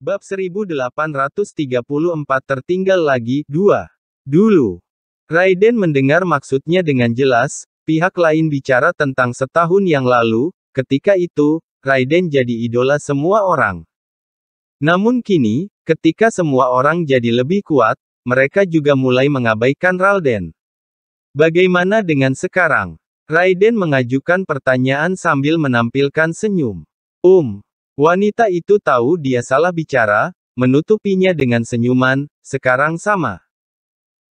Bab 1834 tertinggal lagi, 2. Dulu. Raiden mendengar maksudnya dengan jelas, pihak lain bicara tentang setahun yang lalu, ketika itu, Raiden jadi idola semua orang. Namun kini, ketika semua orang jadi lebih kuat, mereka juga mulai mengabaikan Ralden. Bagaimana dengan sekarang? Raiden mengajukan pertanyaan sambil menampilkan senyum. Um, Wanita itu tahu dia salah bicara, menutupinya dengan senyuman, sekarang sama.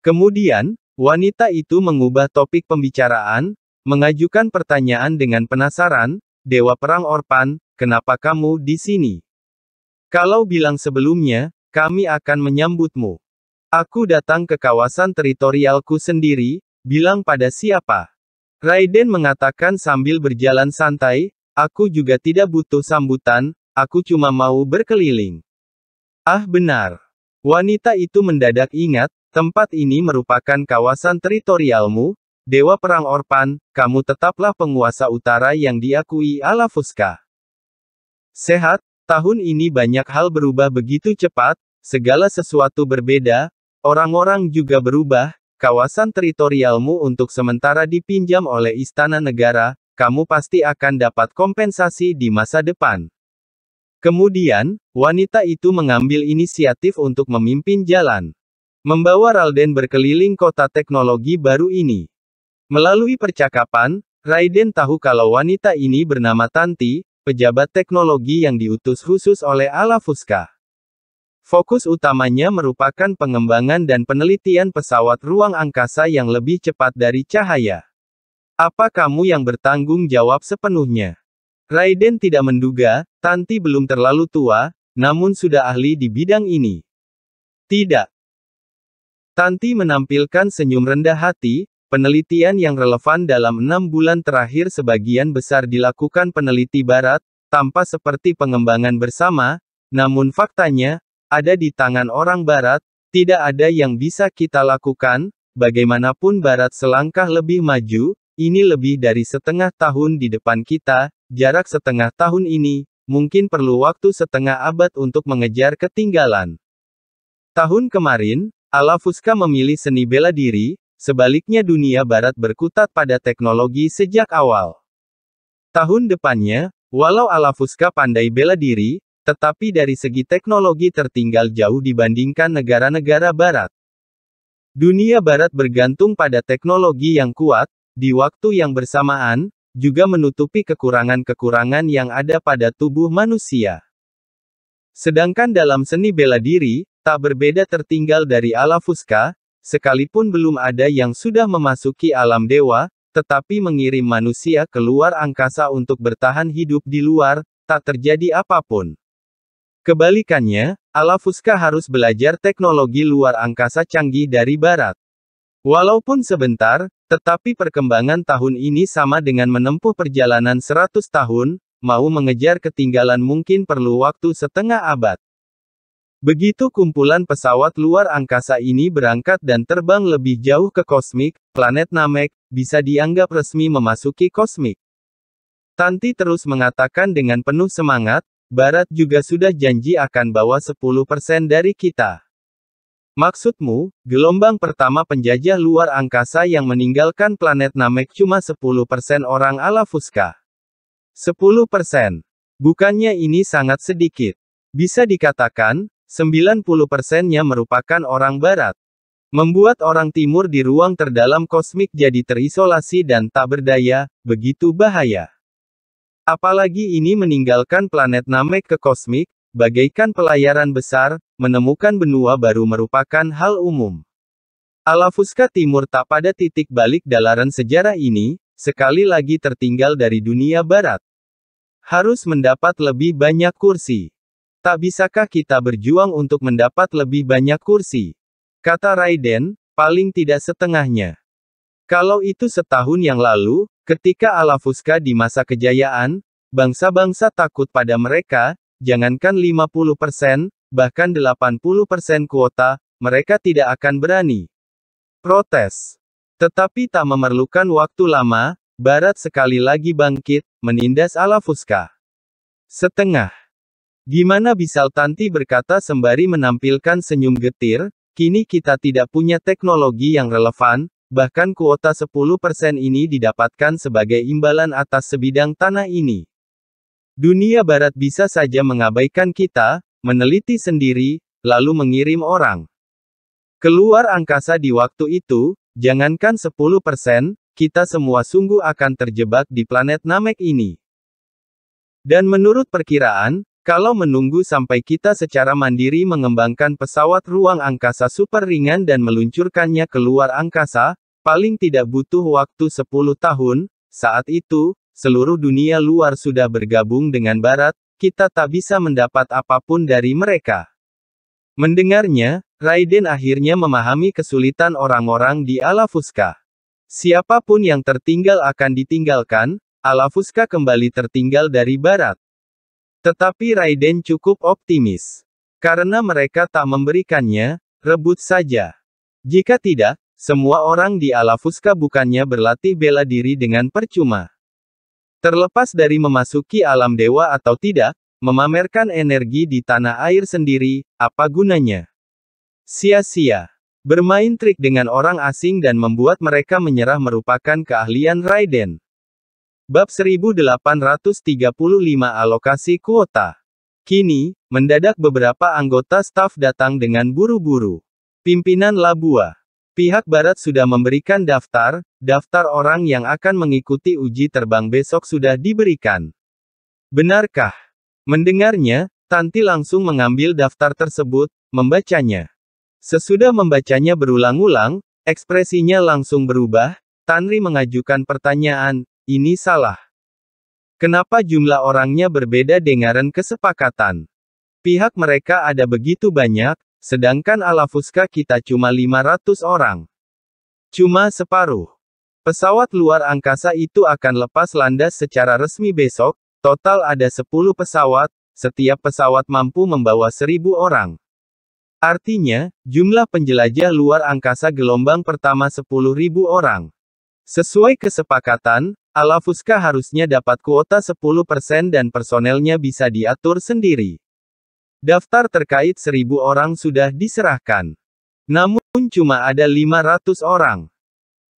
Kemudian, wanita itu mengubah topik pembicaraan, mengajukan pertanyaan dengan penasaran, Dewa Perang Orpan, kenapa kamu di sini? Kalau bilang sebelumnya, kami akan menyambutmu. Aku datang ke kawasan teritorialku sendiri, bilang pada siapa. Raiden mengatakan sambil berjalan santai, Aku juga tidak butuh sambutan, aku cuma mau berkeliling. Ah benar. Wanita itu mendadak ingat, tempat ini merupakan kawasan teritorialmu, Dewa Perang Orpan, kamu tetaplah penguasa utara yang diakui ala Fuska. Sehat, tahun ini banyak hal berubah begitu cepat, segala sesuatu berbeda, orang-orang juga berubah, kawasan teritorialmu untuk sementara dipinjam oleh istana negara, kamu pasti akan dapat kompensasi di masa depan. Kemudian, wanita itu mengambil inisiatif untuk memimpin jalan. Membawa Ralden berkeliling kota teknologi baru ini. Melalui percakapan, Raiden tahu kalau wanita ini bernama Tanti, pejabat teknologi yang diutus khusus oleh Alafuska. Fokus utamanya merupakan pengembangan dan penelitian pesawat ruang angkasa yang lebih cepat dari cahaya. Apa kamu yang bertanggung jawab sepenuhnya? Raiden tidak menduga, Tanti belum terlalu tua, namun sudah ahli di bidang ini. Tidak. Tanti menampilkan senyum rendah hati, penelitian yang relevan dalam enam bulan terakhir sebagian besar dilakukan peneliti barat, tanpa seperti pengembangan bersama, namun faktanya, ada di tangan orang barat, tidak ada yang bisa kita lakukan, bagaimanapun barat selangkah lebih maju, ini lebih dari setengah tahun di depan kita, jarak setengah tahun ini, mungkin perlu waktu setengah abad untuk mengejar ketinggalan. Tahun kemarin, Alafuska memilih seni bela diri, sebaliknya dunia barat berkutat pada teknologi sejak awal. Tahun depannya, walau Alafuska pandai bela diri, tetapi dari segi teknologi tertinggal jauh dibandingkan negara-negara barat. Dunia barat bergantung pada teknologi yang kuat, di waktu yang bersamaan, juga menutupi kekurangan-kekurangan yang ada pada tubuh manusia. Sedangkan dalam seni bela diri, tak berbeda tertinggal dari ala Fuska, sekalipun belum ada yang sudah memasuki alam dewa, tetapi mengirim manusia keluar angkasa untuk bertahan hidup di luar, tak terjadi apapun. Kebalikannya, ala Fuska harus belajar teknologi luar angkasa canggih dari barat. Walaupun sebentar, tetapi perkembangan tahun ini sama dengan menempuh perjalanan 100 tahun, mau mengejar ketinggalan mungkin perlu waktu setengah abad. Begitu kumpulan pesawat luar angkasa ini berangkat dan terbang lebih jauh ke kosmik, planet Namek, bisa dianggap resmi memasuki kosmik. Tanti terus mengatakan dengan penuh semangat, Barat juga sudah janji akan bawa 10% dari kita. Maksudmu, gelombang pertama penjajah luar angkasa yang meninggalkan planet Namek cuma 10% orang ala Fusca. 10%. Bukannya ini sangat sedikit. Bisa dikatakan, 90%-nya merupakan orang barat. Membuat orang timur di ruang terdalam kosmik jadi terisolasi dan tak berdaya, begitu bahaya. Apalagi ini meninggalkan planet Namek ke kosmik, Bagaikan pelayaran besar, menemukan benua baru merupakan hal umum. Alafuska Timur tak pada titik balik dalaran sejarah ini, sekali lagi tertinggal dari dunia barat. Harus mendapat lebih banyak kursi. Tak bisakah kita berjuang untuk mendapat lebih banyak kursi? Kata Raiden, paling tidak setengahnya. Kalau itu setahun yang lalu, ketika Alafuska di masa kejayaan, bangsa-bangsa takut pada mereka, jangankan 50%, bahkan 80% kuota, mereka tidak akan berani protes. Tetapi tak memerlukan waktu lama, Barat sekali lagi bangkit, menindas Alafuska. Setengah. Gimana bisa Tanti berkata sembari menampilkan senyum getir, kini kita tidak punya teknologi yang relevan, bahkan kuota 10% ini didapatkan sebagai imbalan atas sebidang tanah ini. Dunia Barat bisa saja mengabaikan kita, meneliti sendiri, lalu mengirim orang keluar angkasa di waktu itu, jangankan 10%, kita semua sungguh akan terjebak di planet Namek ini. Dan menurut perkiraan, kalau menunggu sampai kita secara mandiri mengembangkan pesawat ruang angkasa super ringan dan meluncurkannya keluar angkasa, paling tidak butuh waktu 10 tahun, saat itu, seluruh dunia luar sudah bergabung dengan Barat, kita tak bisa mendapat apapun dari mereka. Mendengarnya, Raiden akhirnya memahami kesulitan orang-orang di Alafuska. Siapapun yang tertinggal akan ditinggalkan, Alafuska kembali tertinggal dari Barat. Tetapi Raiden cukup optimis. Karena mereka tak memberikannya, rebut saja. Jika tidak, semua orang di Alafuska bukannya berlatih bela diri dengan percuma. Terlepas dari memasuki alam dewa atau tidak, memamerkan energi di tanah air sendiri, apa gunanya? Sia-sia. Bermain trik dengan orang asing dan membuat mereka menyerah merupakan keahlian Raiden. Bab 1835 Alokasi Kuota Kini, mendadak beberapa anggota staf datang dengan buru-buru. Pimpinan Labua, Pihak Barat sudah memberikan daftar, daftar orang yang akan mengikuti uji terbang besok sudah diberikan. Benarkah? Mendengarnya, Tanti langsung mengambil daftar tersebut, membacanya. Sesudah membacanya berulang-ulang, ekspresinya langsung berubah, Tanri mengajukan pertanyaan, ini salah. Kenapa jumlah orangnya berbeda dengan kesepakatan? Pihak mereka ada begitu banyak, Sedangkan ala Fusca kita cuma 500 orang. Cuma separuh. Pesawat luar angkasa itu akan lepas landas secara resmi besok, total ada 10 pesawat, setiap pesawat mampu membawa 1000 orang. Artinya, jumlah penjelajah luar angkasa gelombang pertama 10.000 orang. Sesuai kesepakatan, Alafuska harusnya dapat kuota 10% dan personelnya bisa diatur sendiri. Daftar terkait seribu orang sudah diserahkan. Namun cuma ada 500 orang.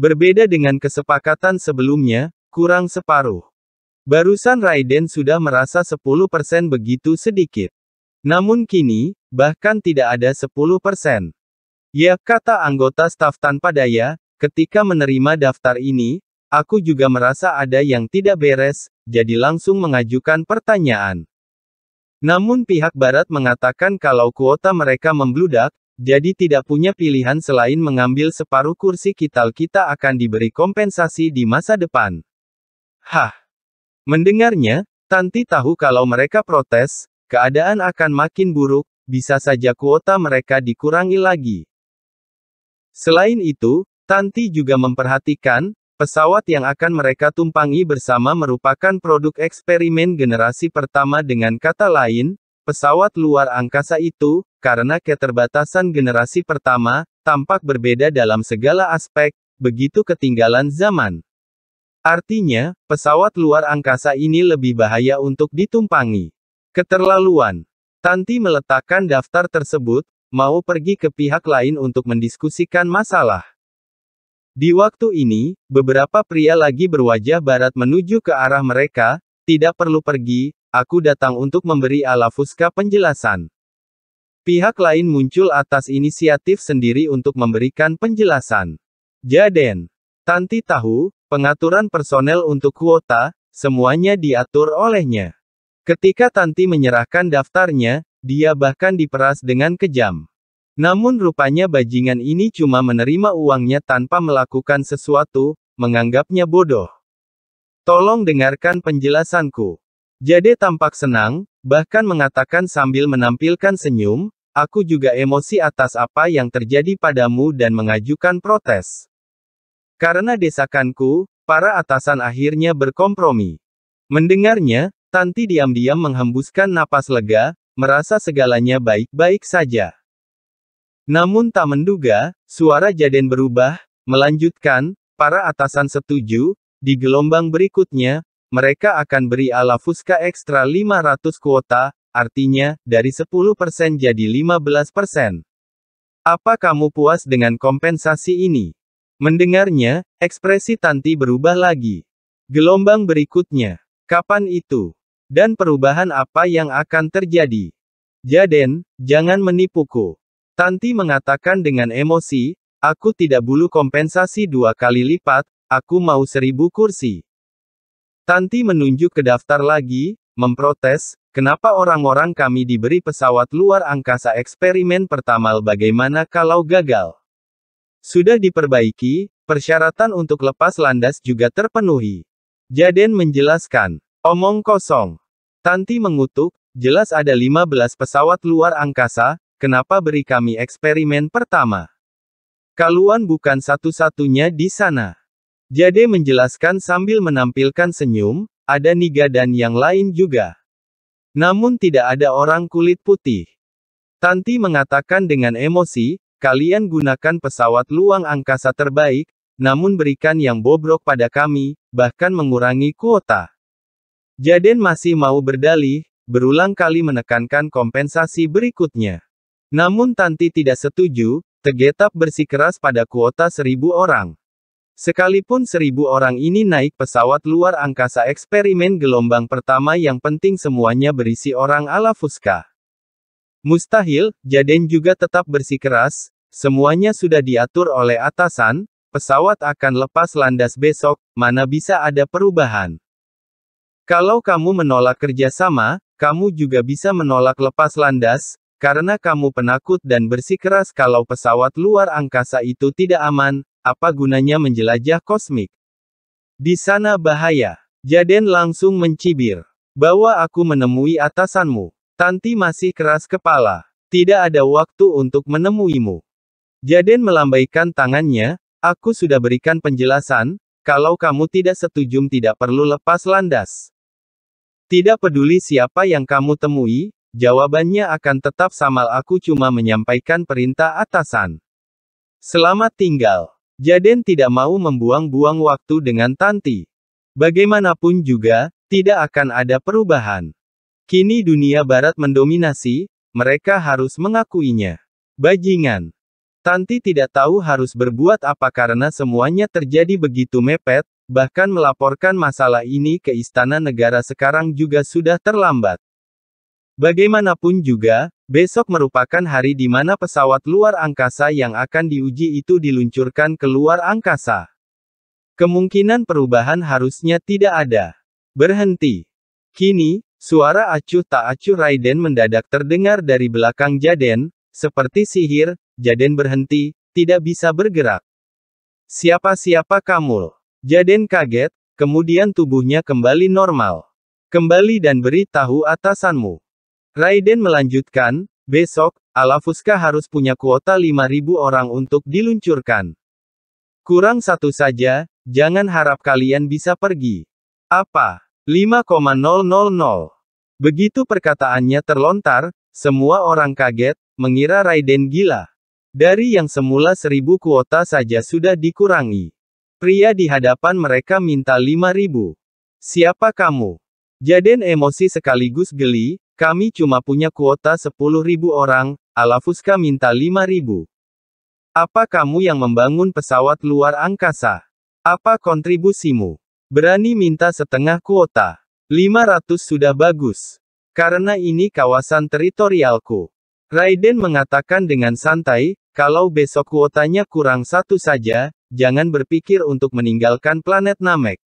Berbeda dengan kesepakatan sebelumnya, kurang separuh. Barusan Raiden sudah merasa 10% begitu sedikit. Namun kini, bahkan tidak ada 10%. Ya, kata anggota staf tanpa daya, ketika menerima daftar ini, aku juga merasa ada yang tidak beres, jadi langsung mengajukan pertanyaan. Namun pihak Barat mengatakan kalau kuota mereka membludak, jadi tidak punya pilihan selain mengambil separuh kursi kita. kita akan diberi kompensasi di masa depan. Hah. Mendengarnya, Tanti tahu kalau mereka protes, keadaan akan makin buruk, bisa saja kuota mereka dikurangi lagi. Selain itu, Tanti juga memperhatikan, Pesawat yang akan mereka tumpangi bersama merupakan produk eksperimen generasi pertama dengan kata lain, pesawat luar angkasa itu, karena keterbatasan generasi pertama, tampak berbeda dalam segala aspek, begitu ketinggalan zaman. Artinya, pesawat luar angkasa ini lebih bahaya untuk ditumpangi. Keterlaluan. Tanti meletakkan daftar tersebut, mau pergi ke pihak lain untuk mendiskusikan masalah. Di waktu ini, beberapa pria lagi berwajah barat menuju ke arah mereka, tidak perlu pergi, aku datang untuk memberi Alafuska penjelasan. Pihak lain muncul atas inisiatif sendiri untuk memberikan penjelasan. Jaden, Tanti tahu, pengaturan personel untuk kuota, semuanya diatur olehnya. Ketika Tanti menyerahkan daftarnya, dia bahkan diperas dengan kejam. Namun rupanya bajingan ini cuma menerima uangnya tanpa melakukan sesuatu, menganggapnya bodoh. Tolong dengarkan penjelasanku. Jade tampak senang, bahkan mengatakan sambil menampilkan senyum, aku juga emosi atas apa yang terjadi padamu dan mengajukan protes. Karena desakanku, para atasan akhirnya berkompromi. Mendengarnya, Tanti diam-diam menghembuskan napas lega, merasa segalanya baik-baik saja. Namun tak menduga, suara Jaden berubah, melanjutkan, para atasan setuju, di gelombang berikutnya, mereka akan beri ala Fuska ekstra 500 kuota, artinya, dari 10% jadi 15%. Apa kamu puas dengan kompensasi ini? Mendengarnya, ekspresi Tanti berubah lagi. Gelombang berikutnya. Kapan itu? Dan perubahan apa yang akan terjadi? Jaden, jangan menipuku. Tanti mengatakan dengan emosi, aku tidak bulu kompensasi dua kali lipat, aku mau seribu kursi. Tanti menunjuk ke daftar lagi, memprotes, kenapa orang-orang kami diberi pesawat luar angkasa eksperimen pertama bagaimana kalau gagal. Sudah diperbaiki, persyaratan untuk lepas landas juga terpenuhi. Jaden menjelaskan, omong kosong. Tanti mengutuk, jelas ada 15 pesawat luar angkasa, Kenapa beri kami eksperimen pertama? Kaluan bukan satu-satunya di sana. Jade menjelaskan sambil menampilkan senyum, ada Niga dan yang lain juga. Namun tidak ada orang kulit putih. Tanti mengatakan dengan emosi, kalian gunakan pesawat luang angkasa terbaik, namun berikan yang bobrok pada kami, bahkan mengurangi kuota. Jaden masih mau berdalih, berulang kali menekankan kompensasi berikutnya. Namun Tanti tidak setuju, Tegetap bersikeras pada kuota seribu orang. Sekalipun seribu orang ini naik pesawat luar angkasa eksperimen gelombang pertama yang penting semuanya berisi orang ala Fuska. Mustahil, Jaden juga tetap bersikeras, semuanya sudah diatur oleh atasan, pesawat akan lepas landas besok, mana bisa ada perubahan. Kalau kamu menolak kerjasama, kamu juga bisa menolak lepas landas, karena kamu penakut dan bersikeras kalau pesawat luar angkasa itu tidak aman, apa gunanya menjelajah kosmik? Di sana bahaya. Jaden langsung mencibir. Bawa aku menemui atasanmu. Tanti masih keras kepala. Tidak ada waktu untuk menemuimu. Jaden melambaikan tangannya, aku sudah berikan penjelasan, kalau kamu tidak setuju tidak perlu lepas landas. Tidak peduli siapa yang kamu temui, Jawabannya akan tetap sama aku cuma menyampaikan perintah atasan. Selamat tinggal. Jaden tidak mau membuang-buang waktu dengan Tanti. Bagaimanapun juga, tidak akan ada perubahan. Kini dunia barat mendominasi, mereka harus mengakuinya. Bajingan. Tanti tidak tahu harus berbuat apa karena semuanya terjadi begitu mepet, bahkan melaporkan masalah ini ke istana negara sekarang juga sudah terlambat. Bagaimanapun juga, besok merupakan hari di mana pesawat luar angkasa yang akan diuji itu diluncurkan ke luar angkasa. Kemungkinan perubahan harusnya tidak ada. Berhenti. Kini, suara acuh tak acuh Raiden mendadak terdengar dari belakang Jaden, seperti sihir, Jaden berhenti, tidak bisa bergerak. Siapa-siapa kamu? Jaden kaget, kemudian tubuhnya kembali normal. Kembali dan beritahu atasanmu. Raiden melanjutkan, besok, Alafuska harus punya kuota 5.000 orang untuk diluncurkan. Kurang satu saja, jangan harap kalian bisa pergi. Apa? 5,000. Begitu perkataannya terlontar, semua orang kaget, mengira Raiden gila. Dari yang semula seribu kuota saja sudah dikurangi. Pria di hadapan mereka minta lima ribu. Siapa kamu? Jaden emosi sekaligus geli, kami cuma punya kuota 10.000 orang, Alafuska minta 5.000. Apa kamu yang membangun pesawat luar angkasa? Apa kontribusimu? Berani minta setengah kuota. 500 sudah bagus. Karena ini kawasan teritorialku. Raiden mengatakan dengan santai, kalau besok kuotanya kurang satu saja, jangan berpikir untuk meninggalkan planet Namek.